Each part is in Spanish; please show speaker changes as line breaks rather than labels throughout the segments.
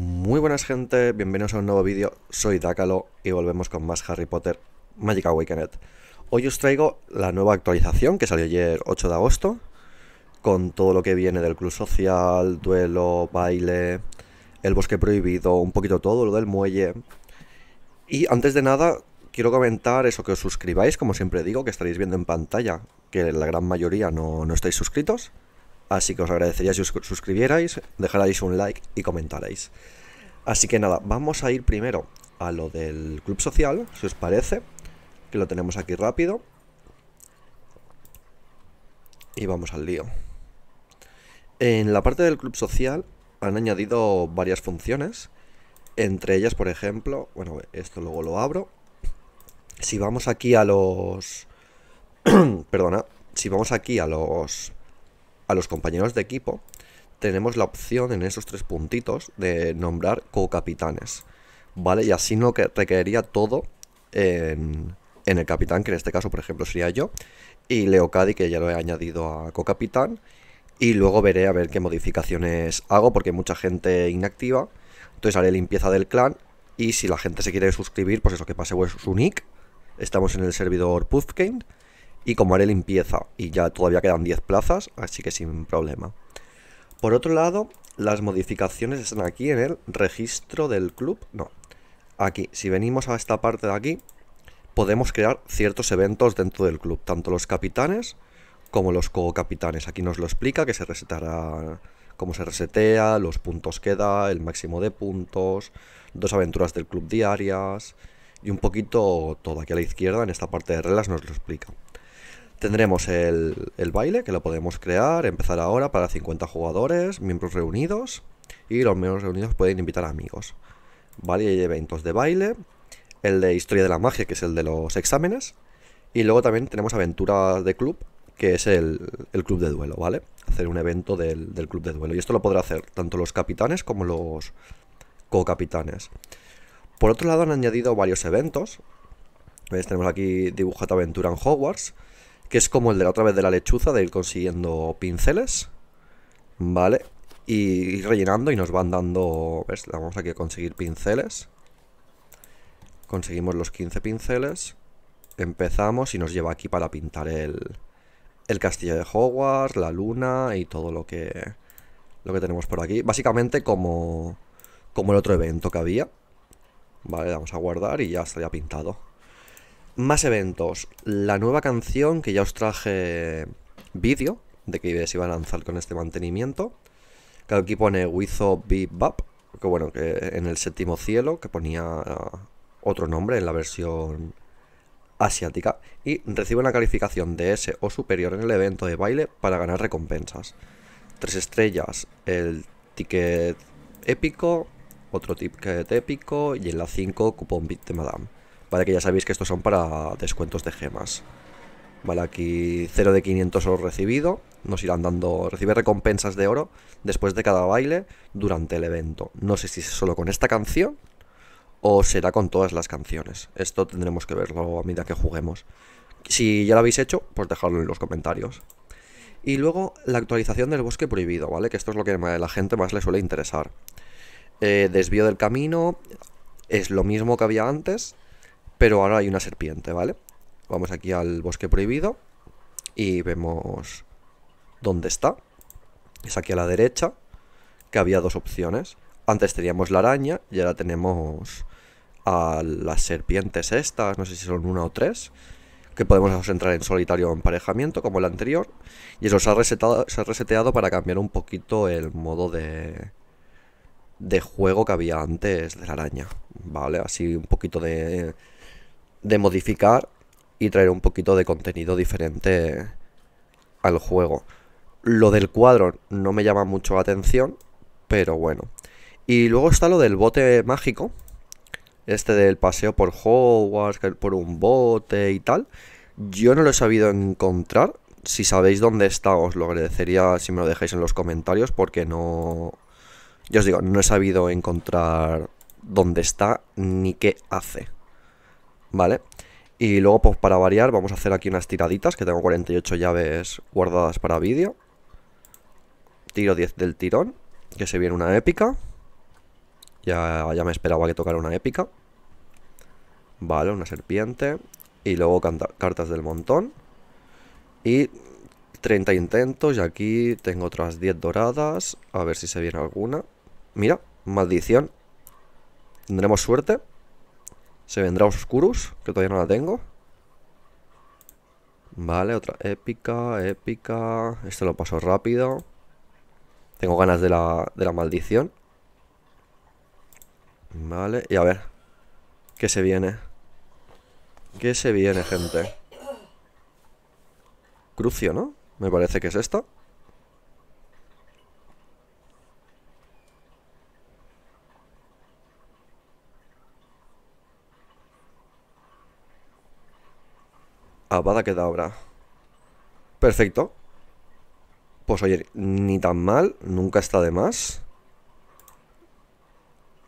Muy buenas gente, bienvenidos a un nuevo vídeo, soy Dakalo y volvemos con más Harry Potter Magic Awakened. Hoy os traigo la nueva actualización que salió ayer 8 de agosto, con todo lo que viene del club social, duelo, baile, el bosque prohibido, un poquito todo, lo del muelle. Y antes de nada, quiero comentar eso, que os suscribáis, como siempre digo, que estaréis viendo en pantalla, que la gran mayoría no, no estáis suscritos. Así que os agradecería si os suscribierais, dejarais un like y comentarais. Así que nada, vamos a ir primero a lo del club social, si os parece, que lo tenemos aquí rápido. Y vamos al lío. En la parte del club social han añadido varias funciones. Entre ellas, por ejemplo, bueno, esto luego lo abro. Si vamos aquí a los... perdona, si vamos aquí a los a los compañeros de equipo, tenemos la opción en esos tres puntitos de nombrar co-capitanes, ¿vale? Y así no que requeriría todo en, el capitán, que en este caso, por ejemplo, sería yo, y Leocadi, que ya lo he añadido a co-capitán, y luego veré a ver qué modificaciones hago, porque hay mucha gente inactiva, entonces haré limpieza del clan, y si la gente se quiere suscribir, pues eso, que pase pues, su nick, estamos en el servidor Puffkin y como haré limpieza y ya todavía quedan 10 plazas, así que sin problema. Por otro lado, las modificaciones están aquí en el registro del club, no, aquí, si venimos a esta parte de aquí, podemos crear ciertos eventos dentro del club, tanto los capitanes como los co-capitanes. Aquí nos lo explica que se resetará cómo se resetea, los puntos que da, el máximo de puntos, dos aventuras del club diarias y un poquito todo. Aquí a la izquierda, en esta parte de reglas, nos lo explica. Tendremos el, baile, que lo podemos crear, empezar ahora para 50 jugadores, miembros reunidos, y los miembros reunidos pueden invitar a amigos. Vale, y hay eventos de baile, el de historia de la magia, que es el de los exámenes, y luego también tenemos aventura de club, que es el, club de duelo, ¿vale? Hacer un evento del, club de duelo. Y esto lo podrá hacer tanto los capitanes como los co-capitanes. Por otro lado, han añadido varios eventos. Tenemos aquí Dibujata Aventura en Hogwarts, que es como el de la otra vez de la lechuza, de ir consiguiendo pinceles, ¿vale? Y ir rellenando y nos van dando, Vamos aquí a conseguir pinceles. Conseguimos los 15 pinceles. Empezamos y nos lleva aquí para pintar el, el castillo de Hogwarts, la luna y todo lo que, lo que tenemos por aquí. Básicamente como, como el otro evento que había. Vale, vamos a guardar y ya estaría pintado. Más eventos. La nueva canción que ya os traje vídeo de que se iba a lanzar con este mantenimiento. Que aquí pone Wizo Bebop, que bueno, que en el séptimo cielo, que ponía uh, otro nombre en la versión asiática. Y recibe una calificación de S o superior en el evento de baile para ganar recompensas. Tres estrellas, el ticket épico, otro ticket épico y en la 5 cupón Bit de Madame. Vale, que ya sabéis que estos son para descuentos de gemas. Vale, aquí 0 de 500 oro recibido. Nos irán dando, recibe recompensas de oro después de cada baile durante el evento. No sé si es solo con esta canción o será con todas las canciones. Esto tendremos que verlo a medida que juguemos. Si ya lo habéis hecho, pues dejadlo en los comentarios. Y luego la actualización del bosque prohibido, ¿vale? Que esto es lo que a la gente más le suele interesar. Eh, desvío del camino es lo mismo que había antes, pero ahora hay una serpiente, ¿vale? Vamos aquí al bosque prohibido y vemos dónde está. Es aquí a la derecha, que había dos opciones. Antes teníamos la araña y ahora tenemos a las serpientes estas, no sé si son una o tres, que podemos entrar en solitario o emparejamiento, como el anterior. Y eso se ha, se ha reseteado para cambiar un poquito el modo de, de juego que había antes de la araña. ¿Vale? Así un poquito de de modificar y traer un poquito de contenido diferente al juego. Lo del cuadro no me llama mucho la atención, pero bueno. Y luego está lo del bote mágico, este del paseo por Hogwarts, por un bote y tal. Yo no lo he sabido encontrar. Si sabéis dónde está, os lo agradecería si me lo dejáis en los comentarios, porque no... Yo os digo, no he sabido encontrar dónde está ni qué hace. ¿vale? Y luego, pues para variar, vamos a hacer aquí unas tiraditas, que tengo 48 llaves guardadas para vídeo. Tiro 10 del tirón, que se viene una épica. Ya, ya me esperaba que tocara una épica. Vale, una serpiente. Y luego cartas del montón. Y 30 intentos. Y aquí tengo otras 10 doradas. A ver si se viene alguna. Mira, maldición. Tendremos suerte. Se vendrá Oscurus, que todavía no la tengo. Vale, otra épica, épica. Este lo paso rápido. Tengo ganas de la, de la maldición. Vale, y a ver. ¿Qué se viene? ¿Qué se viene, gente? Crucio, ¿no? Me parece que es esta. Avada ah, obra. Perfecto. Pues oye, ni tan mal, nunca está de más.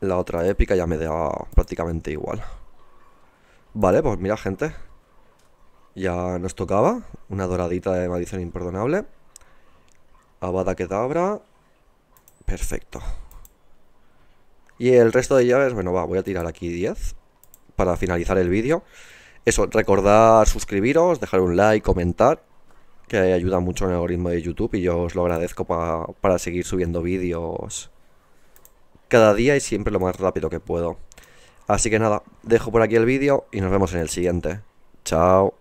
La otra épica ya me da prácticamente igual. Vale, pues mira gente. Ya nos tocaba una doradita de maldición imperdonable. Avada obra. Perfecto. Y el resto de llaves, bueno va, voy a tirar aquí 10 para finalizar el vídeo. Eso, recordar suscribiros, dejar un like, comentar, que ayuda mucho en el algoritmo de YouTube y yo os lo agradezco para seguir subiendo vídeos cada día y siempre lo más rápido que puedo. Así que nada, dejo por aquí el vídeo y nos vemos en el siguiente. Chao.